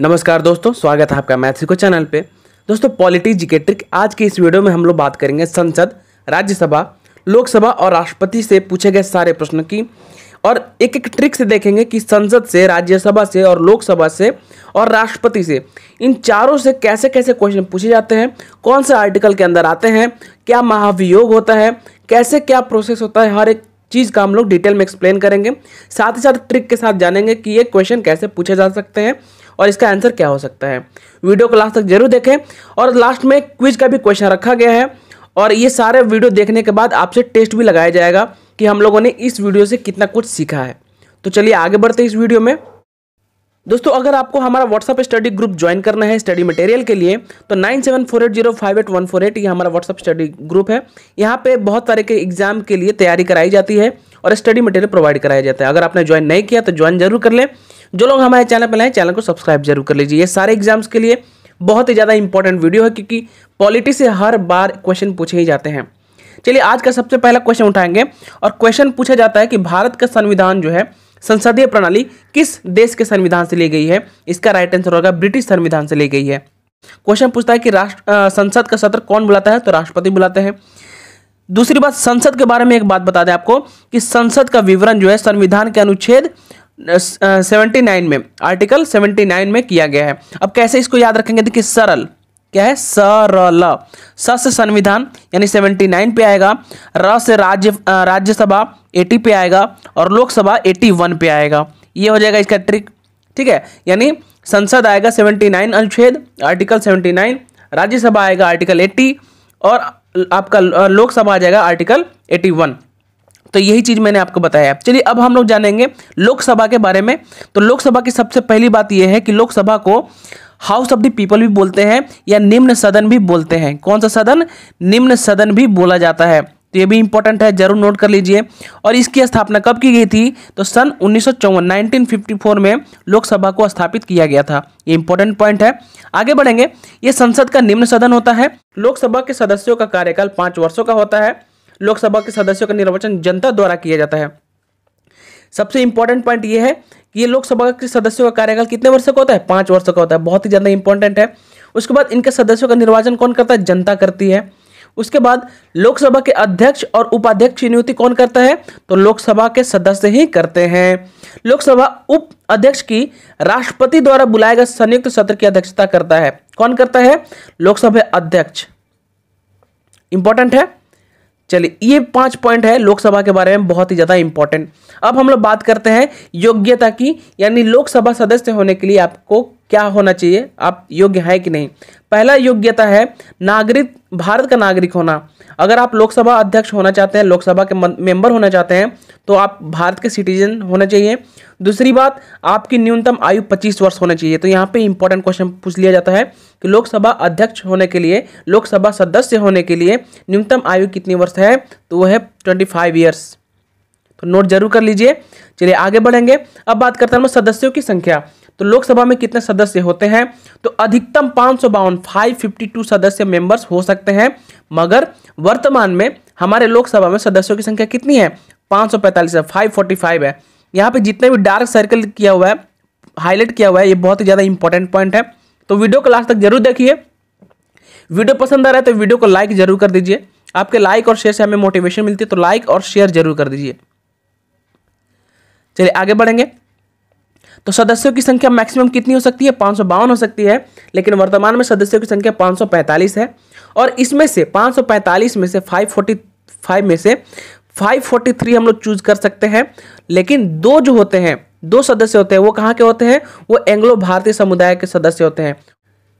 नमस्कार दोस्तों स्वागत है आपका मैथ्स को चैनल पे दोस्तों पॉलिटिक्स जीके ट्रिक आज के इस वीडियो में हम लोग बात करेंगे संसद राज्यसभा लोकसभा और राष्ट्रपति से पूछे गए सारे प्रश्न की और एक एक ट्रिक से देखेंगे कि संसद से राज्यसभा से और लोकसभा से और राष्ट्रपति से इन चारों से कैसे कैसे क्वेश्चन पूछे जाते हैं कौन से आर्टिकल के अंदर आते हैं क्या महाभियोग होता है कैसे क्या प्रोसेस होता है हर एक चीज़ का हम लोग डिटेल में एक्सप्लेन करेंगे साथ ही साथ ट्रिक के साथ जानेंगे कि ये क्वेश्चन कैसे पूछे जा सकते हैं और इसका आंसर क्या हो सकता है वीडियो को लास्ट तक जरूर देखें और लास्ट में क्विज का भी क्वेश्चन रखा गया है और ये सारे वीडियो देखने के बाद आपसे टेस्ट भी लगाया जाएगा कि हम लोगों ने इस वीडियो से कितना कुछ सीखा है तो चलिए आगे बढ़ते इस वीडियो में दोस्तों अगर आपको हमारा व्हाट्सअप स्टडी ग्रुप ज्वाइन करना है स्टडी मटेरियल के लिए तो nine seven four eight zero five eight one four eight ये हमारा व्हाट्सअप स्टडी ग्रुप है यहाँ पे बहुत सारे के एग्जाम के लिए तैयारी कराई जाती है और स्टडी मटेरियल प्रोवाइड कराया जाता है अगर आपने ज्वाइन नहीं किया तो ज्वाइन जरूर कर लें जो लोग हमारे चैनल पर हैं चैनल को सब्सक्राइब जरूर कर लीजिए ये सारे एग्जाम्स के लिए बहुत ही ज़्यादा इंपॉर्टेंट वीडियो है क्योंकि पॉलिटी से हर बार क्वेश्चन पूछे ही जाते हैं चलिए आज का सबसे पहला क्वेश्चन उठाएंगे और क्वेश्चन पूछा जाता है कि भारत का संविधान जो है संसदीय प्रणाली किस देश के संविधान से ली गई है इसका राइट आंसर होगा ब्रिटिश संविधान से ली गई है क्वेश्चन पूछता है कि राष्ट्र संसद का सत्र कौन बुलाता है तो राष्ट्रपति बुलाते हैं दूसरी बात संसद के बारे में एक बात बता दें आपको कि संसद का विवरण जो है संविधान के अनुच्छेद सेवेंटी नाइन में आर्टिकल सेवेंटी नाइन में किया गया है अब कैसे इसको याद रखेंगे देखिए सरल क्या है सरल स से संविधान यानी सेवेंटी नाइन पे आएगा र से राज्य राज्यसभा एटी पे आएगा और लोकसभा एटी वन पे आएगा ये हो जाएगा इसका ट्रिक ठीक है यानी संसद आएगा सेवेंटी नाइन अनुच्छेद आर्टिकल सेवेंटी नाइन राज्यसभा आएगा आर्टिकल एट्टी और आपका लोकसभा आ जाएगा आर्टिकल एटी वन तो यही चीज़ मैंने आपको बताया चलिए अब हम लोग जानेंगे लोकसभा के बारे में तो लोकसभा की सबसे पहली बात यह है कि लोकसभा को हाउस ऑफ द पीपल भी बोलते हैं या निम्न सदन भी बोलते हैं कौन सा सदन निम्न सदन भी बोला जाता है तो ये भी इंपॉर्टेंट है जरूर नोट कर लीजिए और इसकी स्थापना कब की गई थी तो सन उन्नीस सौ में लोकसभा को स्थापित किया गया था ये इंपॉर्टेंट पॉइंट है आगे बढ़ेंगे ये संसद का निम्न सदन होता है लोकसभा के सदस्यों का कार्यकाल पांच वर्षों का होता है लोकसभा के सदस्यों का निर्वाचन जनता द्वारा किया जाता है सबसे इंपॉर्टेंट पॉइंट यह है कि ये लोकसभा के सदस्यों का कार्यकाल कितने वर्ष का होता है पांच वर्ष का होता है बहुत ही ज़्यादा इंपॉर्टेंट है उसके बाद इनके सदस्यों का निर्वाचन कौन करता है जनता करती है उसके बाद लोकसभा के अध्यक्ष और उपाध्यक्ष की नियुक्ति कौन करता है तो लोकसभा के सदस्य ही करते हैं लोकसभा उप अध्यक्ष की राष्ट्रपति द्वारा बुलाए गए संयुक्त सत्र की अध्यक्षता करता है कौन करता है लोकसभा अध्यक्ष इंपॉर्टेंट है चलिए ये पांच पॉइंट है लोकसभा के बारे में बहुत ही ज़्यादा इंपॉर्टेंट अब हम लोग बात करते हैं योग्यता की यानी लोकसभा सदस्य होने के लिए आपको क्या होना चाहिए आप योग्य है कि नहीं पहला योग्यता है नागरिक भारत का नागरिक होना अगर आप लोकसभा अध्यक्ष होना चाहते हैं लोकसभा के मेंबर होना चाहते हैं तो आप भारत के सिटीजन होना चाहिए दूसरी बात आपकी न्यूनतम आयु 25 वर्ष होना चाहिए तो यहाँ पे इंपॉर्टेंट क्वेश्चन पूछ लिया जाता है कि लोकसभा अध्यक्ष होने के लिए लोकसभा सदस्य होने के लिए न्यूनतम आयु कितनी वर्ष है तो वह है ट्वेंटी फाइव ईयर्स तो नोट जरूर कर लीजिए चलिए आगे बढ़ेंगे अब बात करता हूँ मैं सदस्यों की संख्या तो लोकसभा में कितने सदस्य होते हैं तो अधिकतम पाँच सौ बावन फाइव फिफ्टी टू सदस्य मेंबर्स हो सकते हैं मगर वर्तमान में हमारे लोकसभा में सदस्यों की संख्या कितनी है पाँच सौ पैंतालीस है फाइव फोर्टी फाइव है यहाँ पे जितने भी डार्क सर्कल किया हुआ है हाईलाइट किया हुआ है ये बहुत ही ज़्यादा इंपॉर्टेंट पॉइंट है तो वीडियो को लास्ट तक जरूर देखिए वीडियो पसंद आ रहा है तो वीडियो को लाइक जरूर कर दीजिए आपके लाइक और शेयर से हमें मोटिवेशन मिलती है तो लाइक और शेयर जरूर कर दीजिए चलिए आगे बढ़ेंगे तो सदस्यों की संख्या मैक्सिमम कितनी हो सकती है पाँच हो सकती है लेकिन वर्तमान में सदस्यों की संख्या 545 है और इसमें से 545 में से 545 में से 543 हम लोग चूज कर सकते हैं लेकिन दो जो होते हैं दो सदस्य होते हैं वो कहाँ के होते हैं वो एंग्लो भारतीय समुदाय के सदस्य होते हैं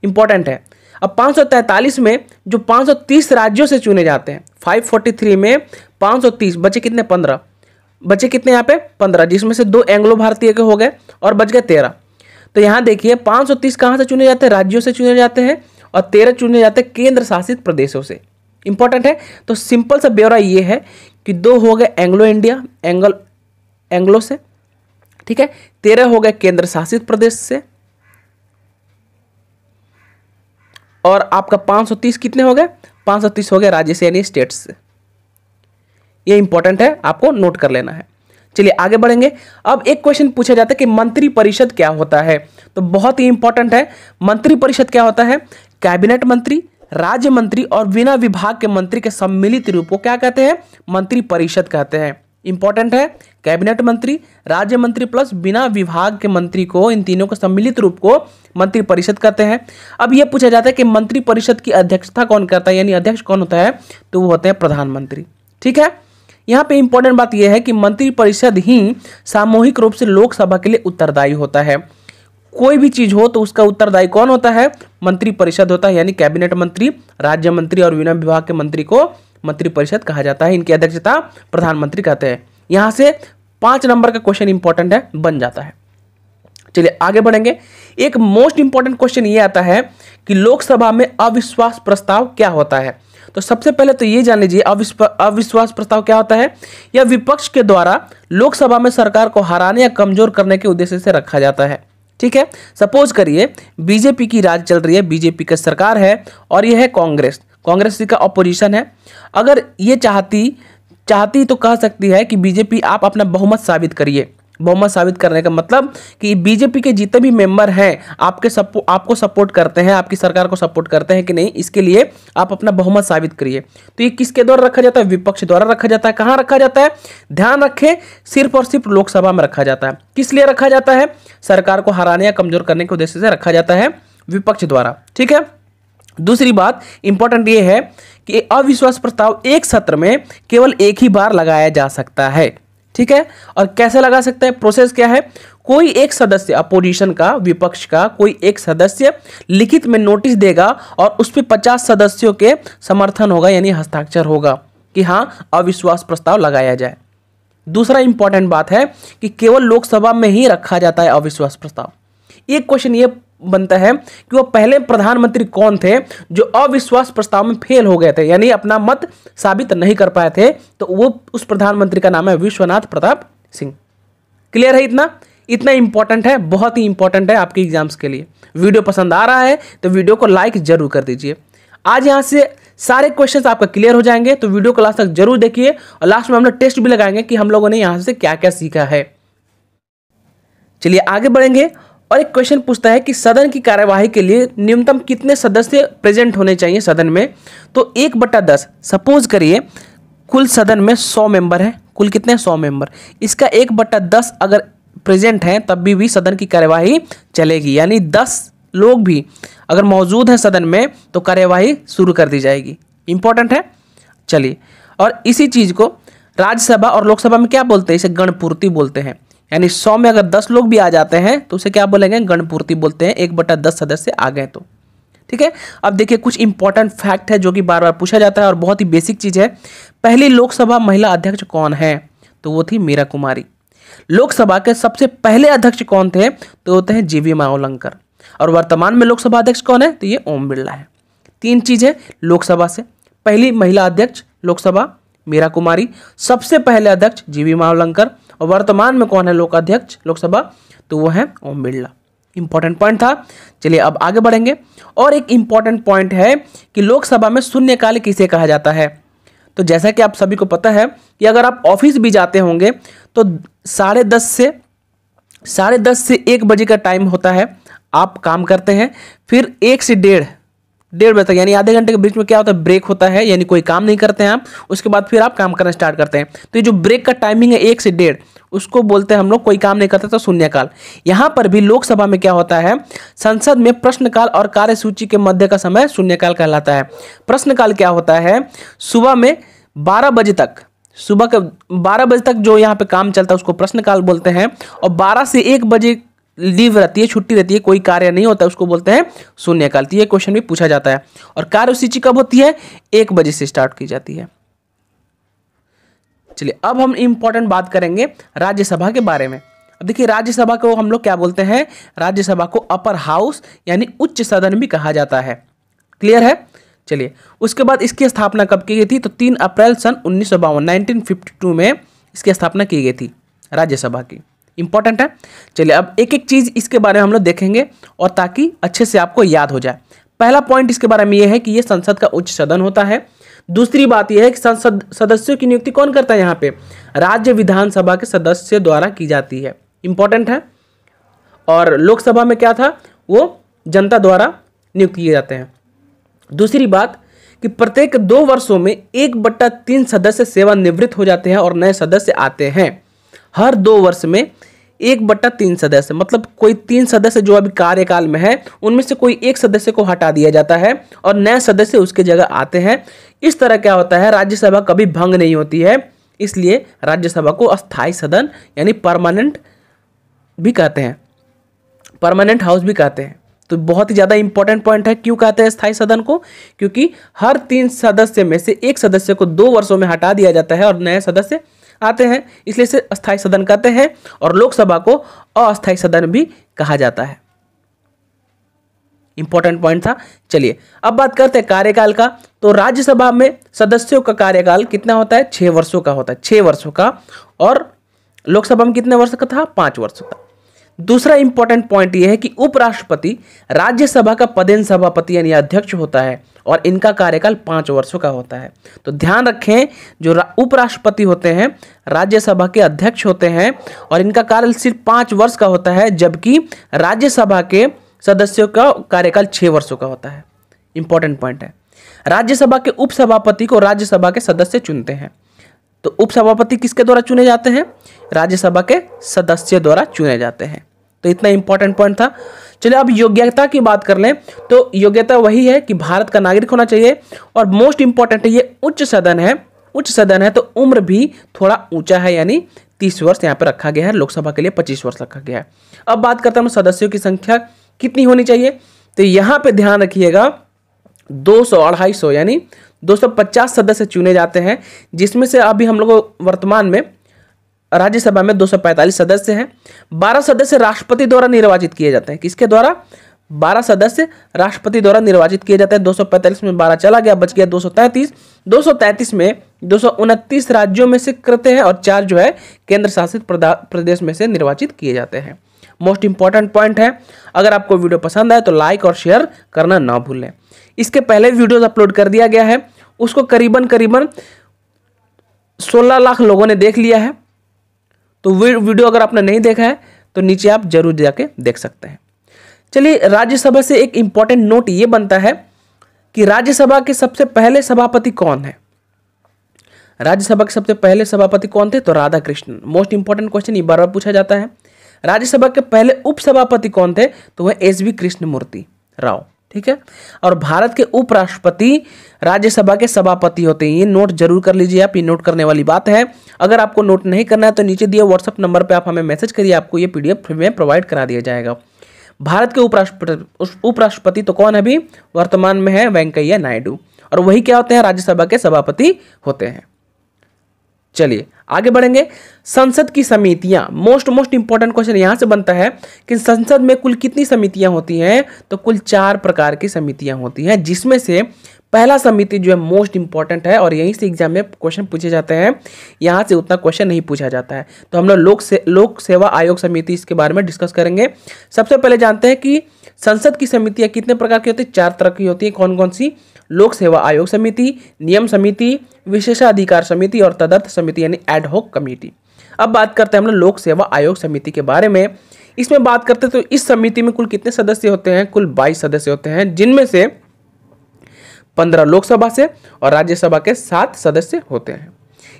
इंपॉर्टेंट है अब 543 में जो 530 राज्यों से चुने जाते हैं 543 में 530 बचे कितने 15 बचे कितने यहाँ पे पंद्रह जिसमें से दो एंग्लो भारतीय के हो गए और बच गए तेरह तो यहाँ देखिए पाँच सौ तीस कहाँ से चुने जाते हैं राज्यों से चुने जाते हैं और तेरह चुने जाते हैं केंद्र शासित प्रदेशों से इंपॉर्टेंट है तो सिंपल सा ब्यौरा ये है कि दो हो गए एंग्लो इंडिया एंगल एंग्लो से ठीक है तेरह हो गए केंद्र शासित प्रदेश से और आपका सौ तीस कितने हो गए सौ तीस हो गए राज्य से यानी स्टेट से ये इंपॉर्टेंट है आपको नोट कर लेना है चलिए आगे बढ़ेंगे अब एक क्वेश्चन पूछा जाता है कि मंत्रिपरिषद क्या होता है तो बहुत ही इंपॉर्टेंट है मंत्रिपरिषद क्या होता है कैबिनेट मंत्री राज्य मंत्री और बिना विभाग के मंत्री के सम्मिलित रूप को क्या कहते हैं मंत्रिपरिषद कहते हैं इंपॉर्टेंट है कैबिनेट मंत्री राज्य मंत्री प्लस बिना विभाग के मंत्री को इन तीनों के सम्मिलित रूप को मंत्रिपरिषद कहते हैं अब यह पूछा जाता है कि मंत्रिपरिषद की अध्यक्षता कौन करता है यानी अध्यक्ष कौन होता है तो वो होते हैं प्रधानमंत्री ठीक है यहाँ पे इंपॉर्टेंट बात यह है कि मंत्रिपरिषद ही सामूहिक रूप से लोकसभा के लिए उत्तरदायी होता है कोई भी चीज हो तो उसका उत्तरदायी कौन होता है मंत्रिपरिषद होता है यानी कैबिनेट मंत्री राज्य मंत्री और विनय विभाग के मंत्री को मंत्रिपरिषद कहा जाता है इनकी अध्यक्षता प्रधानमंत्री कहते हैं यहां से पांच नंबर का क्वेश्चन इंपॉर्टेंट है बन जाता है चलिए आगे बढ़ेंगे एक मोस्ट इंपॉर्टेंट क्वेश्चन ये आता है कि लोकसभा में अविश्वास प्रस्ताव क्या होता है तो सबसे पहले तो ये जान लीजिए अविश्वास प्रस्ताव क्या होता है यह विपक्ष के द्वारा लोकसभा में सरकार को हराने या कमजोर करने के उद्देश्य से रखा जाता है ठीक है सपोज करिए बीजेपी की राज चल रही है बीजेपी का सरकार है और यह है कांग्रेस कांग्रेस का अपोजिशन है अगर ये चाहती चाहती तो कह सकती है कि बीजेपी आप अपना बहुमत साबित करिए बहुमत साबित करने का मतलब कि बीजेपी के जितने भी मेंबर हैं आपके सपो, आपको सपोर्ट करते हैं आपकी सरकार को सपोर्ट करते हैं कि नहीं इसके लिए आप अपना बहुमत साबित करिए तो ये किसके द्वारा रखा जाता है विपक्ष द्वारा रखा जाता है कहाँ रखा जाता है ध्यान रखें सिर्फ और सिर्फ लोकसभा में रखा जाता है किस लिए रखा जाता है सरकार को हराने या कमजोर करने के उद्देश्य से रखा जाता है विपक्ष द्वारा ठीक है दूसरी बात इंपॉर्टेंट ये है कि अविश्वास प्रस्ताव एक सत्र में केवल एक ही बार लगाया जा सकता है ठीक है और कैसे लगा सकते हैं प्रोसेस क्या है कोई एक सदस्य अपोजिशन का विपक्ष का कोई एक सदस्य लिखित में नोटिस देगा और उस पर पचास सदस्यों के समर्थन होगा यानी हस्ताक्षर होगा कि हाँ अविश्वास प्रस्ताव लगाया जाए दूसरा इंपॉर्टेंट बात है कि केवल लोकसभा में ही रखा जाता है अविश्वास प्रस्ताव एक क्वेश्चन ये बनता है कि वह पहले प्रधानमंत्री कौन थे जो अविश्वास प्रस्ताव में फेल हो गए थे यानी अपना मत साबित नहीं कर पाए थे तो वो उस प्रधानमंत्री का नाम है विश्वनाथ प्रताप सिंह क्लियर है इतना इतना इंपॉर्टेंट है बहुत ही इंपॉर्टेंट है आपके एग्जाम्स के लिए वीडियो पसंद आ रहा है तो वीडियो को लाइक जरूर कर दीजिए आज यहाँ से सारे क्वेश्चंस आपका क्लियर हो जाएंगे तो वीडियो को लास्ट तक जरूर देखिए और लास्ट में हम लोग टेस्ट भी लगाएंगे कि हम लोगों ने यहाँ से क्या क्या सीखा है चलिए आगे बढ़ेंगे और एक क्वेश्चन पूछता है कि सदन की कार्यवाही के लिए न्यूनतम कितने सदस्य प्रेजेंट होने चाहिए सदन में तो एक बट्टा दस सपोज करिए कुल सदन में सौ मेंबर हैं कुल कितने सौ मेंबर इसका एक बट्टा दस अगर प्रेजेंट हैं तब भी, भी सदन की कार्यवाही चलेगी यानी दस लोग भी अगर मौजूद हैं सदन में तो कार्यवाही शुरू कर दी जाएगी इंपॉर्टेंट है चलिए और इसी चीज़ को राज्यसभा और लोकसभा में क्या बोलते हैं इसे गणपूर्ति बोलते हैं यानी सौ में अगर दस लोग भी आ जाते हैं तो उसे क्या बोलेंगे गणपूर्ति बोलते हैं एक बटा दस सदस्य आ गए तो ठीक है अब देखिए कुछ इंपॉर्टेंट फैक्ट है जो कि बार बार पूछा जाता है और बहुत ही बेसिक चीज़ है पहली लोकसभा महिला अध्यक्ष कौन है तो वो थी मीरा कुमारी लोकसभा के सबसे पहले अध्यक्ष कौन थे तो होते हैं जीवी माओलंकर और वर्तमान में लोकसभा अध्यक्ष कौन है तो ये ओम बिरला है तीन चीज है लोकसभा से पहली महिला अध्यक्ष लोकसभा मीरा कुमारी सबसे पहले अध्यक्ष जीवी माओलंकर और वर्तमान में कौन है लोकाध्यक्ष लोकसभा तो वो है ओम बिरला इंपॉर्टेंट पॉइंट था चलिए अब आगे बढ़ेंगे और एक इंपॉर्टेंट पॉइंट है कि लोकसभा में शून्यकाल किसे कहा जाता है तो जैसा कि आप सभी को पता है कि अगर आप ऑफिस भी जाते होंगे तो साढ़े दस से साढ़े दस से एक बजे का टाइम होता है आप काम करते हैं फिर एक से डेढ़ डेढ़ बजे तक यानी आधे घंटे के बीच में क्या होता है ब्रेक होता है यानी कोई काम नहीं करते हैं आप उसके बाद फिर आप काम करना स्टार्ट करते हैं तो ये जो ब्रेक का टाइमिंग है एक से डेढ़ उसको बोलते हैं हम लोग कोई काम नहीं करते तो शून्यकाल यहाँ पर भी लोकसभा में क्या होता है संसद में प्रश्नकाल और कार्यसूची के मध्य का समय शून्यकाल कहलाता है प्रश्नकाल क्या होता है सुबह में बारह बजे तक सुबह के बारह बजे तक जो यहाँ पे काम चलता है उसको प्रश्नकाल बोलते हैं और बारह से एक बजे लीव रहती है छुट्टी रहती है कोई कार्य नहीं होता उसको बोलते हैं शून्यकाल तो ये क्वेश्चन भी पूछा जाता है और कार्य सूची कब होती है एक बजे से स्टार्ट की जाती है चलिए अब हम इंपॉर्टेंट बात करेंगे राज्यसभा के बारे में अब देखिए राज्यसभा को हम लोग क्या बोलते हैं राज्यसभा को अपर हाउस यानी उच्च सदन भी कहा जाता है क्लियर है चलिए उसके बाद इसकी स्थापना कब की गई थी तो तीन अप्रैल सन उन्नीस सौ में इसकी स्थापना की गई थी राज्यसभा की इंपॉर्टेंट है चलिए अब एक एक चीज़ इसके बारे में हम लोग देखेंगे और ताकि अच्छे से आपको याद हो जाए पहला पॉइंट इसके बारे में यह है कि ये संसद का उच्च सदन होता है दूसरी बात यह है कि संसद सदस्यों की नियुक्ति कौन करता है यहाँ पे राज्य विधानसभा के सदस्य द्वारा की जाती है इंपॉर्टेंट है और लोकसभा में क्या था वो जनता द्वारा नियुक्त किए जाते हैं दूसरी बात कि प्रत्येक दो वर्षों में एक बट्टा तीन सदस्य सेवानिवृत्त हो जाते हैं और नए सदस्य आते हैं हर दो वर्ष में एक बट्टा तीन सदस्य मतलब कोई तीन सदस्य जो अभी कार्यकाल में है उनमें से कोई एक सदस्य को हटा दिया जाता है और नए सदस्य उसके जगह आते हैं इस तरह क्या होता है राज्यसभा कभी भंग नहीं होती है इसलिए राज्यसभा को अस्थायी सदन यानी परमानेंट भी कहते हैं परमानेंट हाउस भी कहते हैं तो बहुत ही ज़्यादा इंपॉर्टेंट पॉइंट है क्यों कहते हैं स्थायी सदन को क्योंकि हर तीन सदस्य में से एक सदस्य को दो वर्षों में हटा दिया जाता है और नए सदस्य आते हैं इसलिए इसे अस्थायी सदन कहते हैं और लोकसभा को अस्थायी सदन भी कहा जाता है इंपॉर्टेंट पॉइंट था चलिए अब बात करते हैं कार्यकाल का तो राज्यसभा में सदस्यों का कार्यकाल कितना होता है छह वर्षों का होता है छह वर्षों का और लोकसभा में कितने वर्ष का था पांच वर्ष का दूसरा इंपॉर्टेंट पॉइंट यह है कि उपराष्ट्रपति राज्यसभा का पदेन सभापति यानी अध्यक्ष होता है और इनका कार्यकाल पाँच वर्षों का होता है तो ध्यान रखें जो उपराष्ट्रपति होते हैं राज्यसभा के अध्यक्ष होते हैं और इनका कार्य सिर्फ पाँच वर्ष का होता है जबकि राज्यसभा के सदस्यों का कार्यकाल छः वर्षों का होता है इंपॉर्टेंट पॉइंट है राज्यसभा के उपसभापति को राज्यसभा के सदस्य चुनते हैं तो उपसभापति किसके द्वारा चुने जाते हैं राज्यसभा के सदस्य द्वारा चुने जाते हैं तो इतना इंपॉर्टेंट पॉइंट था चलिए अब योग्यता की बात कर लें तो योग्यता वही है कि भारत का नागरिक होना चाहिए और मोस्ट इंपॉर्टेंट ये उच्च सदन है उच्च सदन है तो उम्र भी थोड़ा ऊंचा है यानी तीस वर्ष यहाँ पर रखा गया है लोकसभा के लिए पच्चीस वर्ष रखा गया है अब बात करता हूँ सदस्यों की संख्या कितनी होनी चाहिए तो यहाँ पर ध्यान रखिएगा दो सौ अढ़ाई सौ यानी 250 सदस्य चुने जाते हैं जिसमें से अभी हम लोग वर्तमान में राज्यसभा में 245 सदस्य हैं 12 सदस्य राष्ट्रपति द्वारा निर्वाचित किए जाते हैं किसके द्वारा 12 सदस्य राष्ट्रपति द्वारा निर्वाचित किए जाते हैं 245 में 12 चला गया बच गया 233 233 में दो राज्यों में से करते हैं और चार जो है केंद्र शासित प्रदेश में से निर्वाचित किए जाते हैं मोस्ट इंपॉर्टेंट पॉइंट है अगर आपको वीडियो पसंद आए तो लाइक और शेयर करना ना भूलें इसके पहले वीडियोज अपलोड कर दिया गया है उसको करीबन करीबन सोलह लाख लोगों ने देख लिया है तो वीडियो अगर आपने नहीं देखा है तो नीचे आप जरूर जाके देख सकते हैं चलिए राज्यसभा से एक इंपॉर्टेंट नोट ये बनता है कि राज्यसभा के सबसे पहले सभापति कौन है राज्यसभा के सबसे पहले सभापति कौन थे तो Radhakrishnan most important question ये बार बार पूछा जाता है राज्यसभा के पहले उपसभापति कौन थे तो वह एस वी कृष्णमूर्ति राव ठीक है और भारत के उपराष्ट्रपति राज्यसभा के सभापति होते हैं ये नोट जरूर कर लीजिए आप ये नोट करने वाली बात है अगर आपको नोट नहीं करना है तो नीचे दिए व्हाट्सअप नंबर पर आप हमें मैसेज करिए आपको ये पीडीएफ में प्रोवाइड करा दिया जाएगा भारत के उपराष्ट्रपति उपराष्ट्रपति तो कौन है अभी वर्तमान में है वेंकैया नायडू और वही क्या होते हैं राज्यसभा के सभापति होते हैं चलिए आगे बढ़ेंगे संसद की समितियां मोस्ट मोस्ट इंपॉर्टेंट क्वेश्चन यहां से बनता है कि संसद में कुल कितनी समितियां होती हैं तो कुल चार प्रकार की समितियां होती हैं जिसमें से पहला समिति जो है मोस्ट इंपॉर्टेंट है और यहीं से एग्जाम में क्वेश्चन पूछे जाते हैं यहाँ से उतना क्वेश्चन नहीं पूछा जाता है तो हम लोग लोक से लोक सेवा आयोग समिति इसके बारे में डिस्कस करेंगे सबसे पहले जानते हैं कि संसद की समितियाँ कितने प्रकार की होती है चार तरह की होती है कौन कौन सी लोक सेवा आयोग समिति नियम समिति विशेषाधिकार समिति और तदर्थ समिति यानी एडहॉक कमेटी अब बात करते हैं हम लोग लोक सेवा आयोग समिति के बारे में इसमें बात करते हैं तो इस समिति में कुल कितने सदस्य होते हैं कुल बाईस सदस्य होते हैं जिनमें से पंद्रह लोकसभा से और राज्यसभा के सात सदस्य होते हैं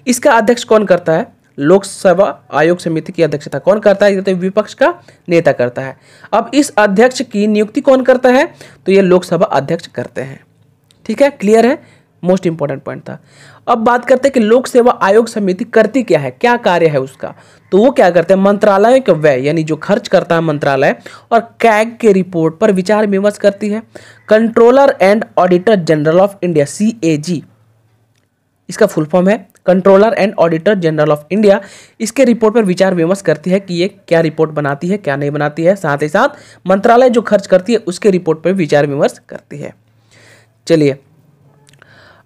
इसका अध्यक्ष कौन करता है लोकसभा आयोग समिति की अध्यक्षता कौन करता है तो विपक्ष का नेता करता है अब इस अध्यक्ष की नियुक्ति कौन करता है तो ये लोकसभा अध्यक्ष करते हैं ठीक है क्लियर है मोस्ट इंपॉर्टेंट पॉइंट था अब बात करते हैं कि लोक सेवा आयोग समिति करती क्या है क्या कार्य है उसका तो वो क्या करते हैं मंत्रालयों के व्यय यानी जो खर्च करता है मंत्रालय और कैग के रिपोर्ट पर विचार विमर्श करती है controller and auditor general of India C इसका फुल फॉर्म है controller and auditor general of India इसके रिपोर्ट पर विचार विमर्श करती है कि ये क्या रिपोर्ट बनाती है क्या नहीं बनाती है साथ ही साथ मंत्रालय जो खर्च करती है उसके रिपोर्ट पर विचार विमर्श करती है चलिए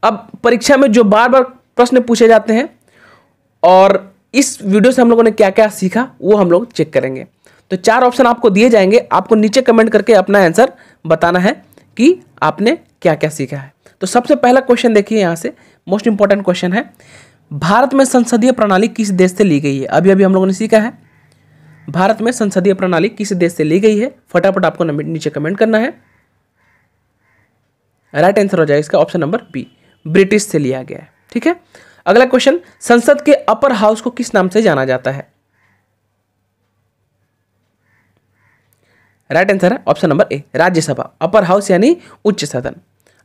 अब परीक्षा में जो बार बार प्रश्न पूछे जाते हैं और इस वीडियो से हम लोगों ने क्या क्या सीखा वो हम लोग चेक करेंगे तो चार ऑप्शन आपको दिए जाएंगे आपको नीचे कमेंट करके अपना आंसर बताना है कि आपने क्या क्या सीखा है तो सबसे पहला क्वेश्चन देखिए यहाँ से मोस्ट इंपॉर्टेंट क्वेश्चन है भारत में संसदीय प्रणाली किस देश से ली गई है अभी अभी हम लोगों ने सीखा है भारत में संसदीय प्रणाली किस देश से ली गई है फटाफट आपको नीचे कमेंट करना है राइट आंसर हो जाएगा इसका ऑप्शन नंबर बी ब्रिटिश से लिया गया है ठीक है अगला क्वेश्चन संसद के अपर हाउस को किस नाम से जाना जाता है राइट आंसर है option number A Rajya Sabha upper house यानी उच्च सदन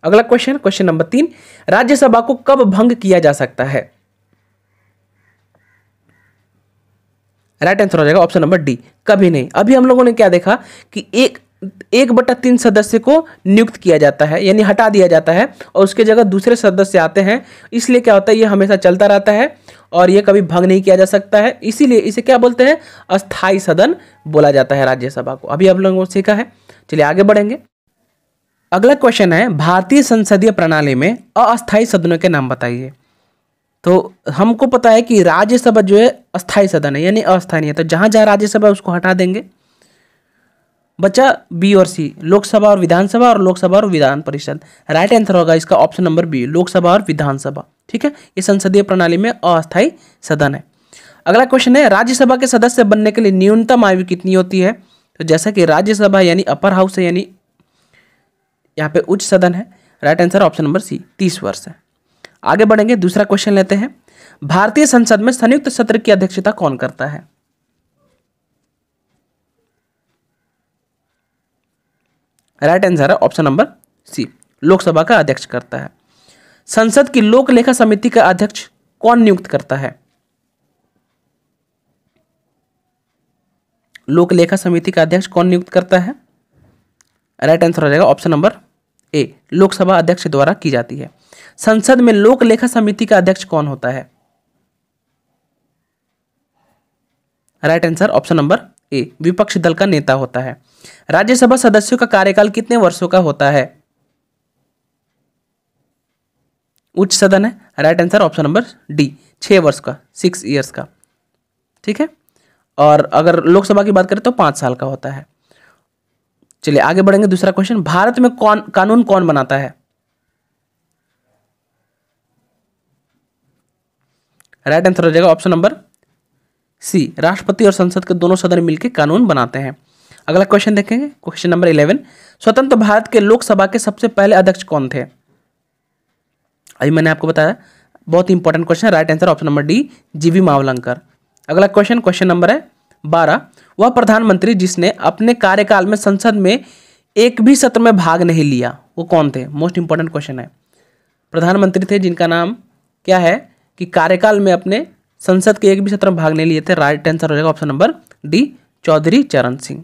अगला क्वेश्चन क्वेश्चन नंबर तीन राज्यसभा को कब भंग किया जा सकता है राइट आंसर हो जाएगा ऑप्शन नंबर डी कभी नहीं अभी हम लोगों ने क्या देखा कि एक एक बटा तीन सदस्य को नियुक्त किया जाता है यानी हटा दिया जाता है और उसके जगह दूसरे सदस्य आते हैं इसलिए क्या होता है ये हमेशा चलता रहता है और ये कभी भंग नहीं किया जा सकता है इसीलिए इसे क्या बोलते हैं अस्थाई सदन बोला जाता है राज्यसभा को अभी आप लोगों ने सीखा है चलिए आगे बढ़ेंगे अगला क्वेश्चन है भारतीय संसदीय प्रणाली में अस्थायी सदनों के नाम बताइए तो हमको पता है कि राज्यसभा जो है अस्थायी सदन है यानी अस्थायी नहीं है तो जहां जहां राज्यसभा उसको हटा देंगे बचा बी और सी लोकसभा और विधानसभा और लोकसभा और विधान परिषद राइट आंसर होगा इसका ऑप्शन नंबर बी लोकसभा और विधानसभा ठीक है ये संसदीय प्रणाली में अस्थायी सदन है अगला क्वेश्चन है राज्यसभा के सदस्य बनने के लिए न्यूनतम आयु कितनी होती है तो जैसा कि राज्यसभा यानी अपर हाउस है यानी यहाँ पे उच्च सदन है right answer option number C तीस वर्ष है आगे बढ़ेंगे दूसरा क्वेश्चन लेते हैं भारतीय संसद में संयुक्त सत्र की अध्यक्षता कौन करता है राइट आंसर है ऑप्शन नंबर सी लोकसभा का अध्यक्ष करता है संसद की लोक लेखा समिति का अध्यक्ष कौन नियुक्त करता है लोक लेखा समिति का अध्यक्ष कौन नियुक्त करता है राइट आंसर हो जाएगा ऑप्शन नंबर ए लोकसभा अध्यक्ष द्वारा की जाती है संसद में लोक लेखा समिति का अध्यक्ष कौन होता है right answer option number A विपक्ष दल का नेता होता है राज्यसभा सदस्यों का कार्यकाल कितने वर्षों का होता है उच्च सदन है right answer option number D छह वर्ष का सिक्स इयर्स का ठीक है और अगर लोकसभा की बात करें तो पांच साल का होता है चलिए आगे बढ़ेंगे दूसरा क्वेश्चन भारत में कौन कानून कौन बनाता है राइट आंसर हो जाएगा ऑप्शन नंबर सी राष्ट्रपति और संसद के दोनों सदन मिलकर कानून बनाते हैं अगला क्वेश्चन देखेंगे क्वेश्चन नंबर इलेवन स्वतंत्र भारत के लोकसभा के सबसे पहले अध्यक्ष कौन थे अभी मैंने आपको बताया बहुत important question right answer option number D G V Mavalankar अगला क्वेश्चन क्वेश्चन नंबर है बारह वह प्रधानमंत्री जिसने अपने कार्यकाल में संसद में एक भी सत्र में भाग नहीं लिया वो कौन थे मोस्ट इंपॉर्टेंट क्वेश्चन है प्रधानमंत्री थे जिनका नाम क्या है कि कार्यकाल में अपने संसद के एक भी सत्र में भाग नहीं लिए थे राइट आंसर हो जाएगा ऑप्शन नंबर डी चौधरी चरण सिंह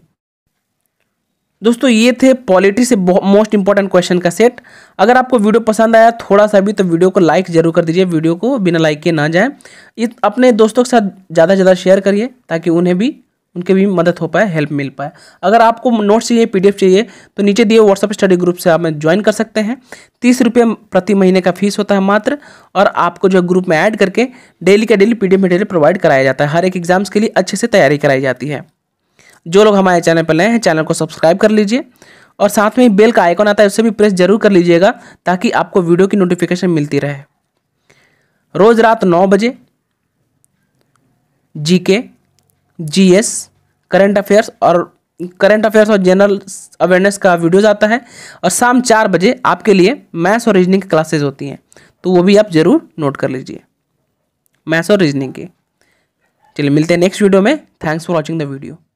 दोस्तों ये थे पॉलिटी से मोस्ट इंपॉर्टेंट क्वेश्चन का सेट अगर आपको वीडियो पसंद आया थोड़ा सा भी तो वीडियो को लाइक जरूर कर दीजिए वीडियो को बिना लाइक के ना जाए अपने दोस्तों के साथ ज़्यादा से ज़्यादा शेयर करिए ताकि उन्हें भी उनके भी मदद हो पाए हेल्प मिल पाए अगर आपको नोट्स चाहिए पीडीएफ चाहिए तो नीचे दिए व्हाट्सअप स्टडी ग्रुप से आप ज्वाइन कर सकते हैं तीस रुपये प्रति महीने का फीस होता है मात्र और आपको जो ग्रुप में ऐड करके डेली का डेली पीडीएफ मटेरियल प्रोवाइड कराया जाता है हर एक एग्जाम्स के लिए अच्छे से तैयारी कराई जाती है जो लोग हमारे चैनल पर नए हैं चैनल को सब्सक्राइब कर लीजिए और साथ में बेल का आइकॉन आता है उसे भी प्रेस जरूर कर लीजिएगा ताकि आपको वीडियो की नोटिफिकेशन मिलती रहे रोज़ रात नौ बजे जी जीएस करंट अफेयर्स और करंट अफेयर्स और जनरल अवेयरनेस का वीडियोज आता है और शाम चार बजे आपके लिए मैथ्स और रीजनिंग की क्लासेज होती हैं तो वो भी आप ज़रूर नोट कर लीजिए मैथ्स और रीजनिंग की चलिए मिलते हैं नेक्स्ट वीडियो में thanks for watching the video